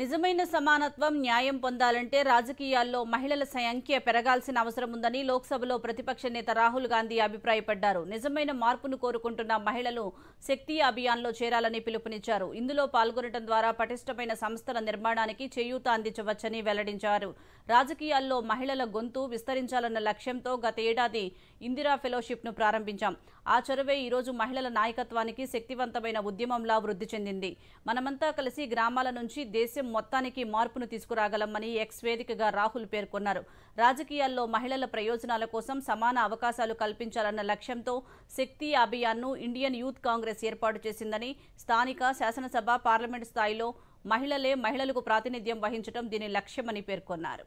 నిజమైన సమానత్వం న్యాయం పొందాలంటే రాజకీయాల్లో మహిళల సంఖ్య పెరగాల్సిన అవసరం ఉందని లోక్సభలో ప్రతిపక్ష నేత రాహుల్ గాంధీ అభిప్రాయపడ్డారు నిజమైన మార్పును కోరుకుంటున్న మహిళలు శక్తి అభియాన్లో చేరాలని పిలుపునిచ్చారు ఇందులో పాల్గొనడం ద్వారా పటిష్టమైన సంస్థల నిర్మాణానికి చేయూత అందించవచ్చని వెల్లడించారు రాజకీయాల్లో మహిళల గొంతు విస్తరించాలన్న లక్ష్యంతో గత ఏడాది ఇందిరా ఫెలోషిప్ను ప్రారంభించాం ఆ చొరవే ఈరోజు మహిళల నాయకత్వానికి శక్తివంతమైన ఉద్యమంలా వృద్ధి చెందింది మనమంతా కలిసి గ్రామాల నుంచి దేశ దేశం మొత్తానికి మార్పును తీసుకురాగలమని ఎక్స్ వేదికగా రాహుల్ పేర్కొన్నారు రాజకీయాల్లో మహిళల ప్రయోజనాల కోసం సమాన అవకాశాలు కల్పించాలన్న లక్ష్యంతో శక్తి అభియాన్ను ఇండియన్ యూత్ కాంగ్రెస్ ఏర్పాటు చేసిందని స్థానిక శాసనసభ పార్లమెంట్ స్థాయిలో మహిళలే మహిళలకు ప్రాతినిధ్యం వహించడం దీని లక్ష్యమని పేర్కొన్నారు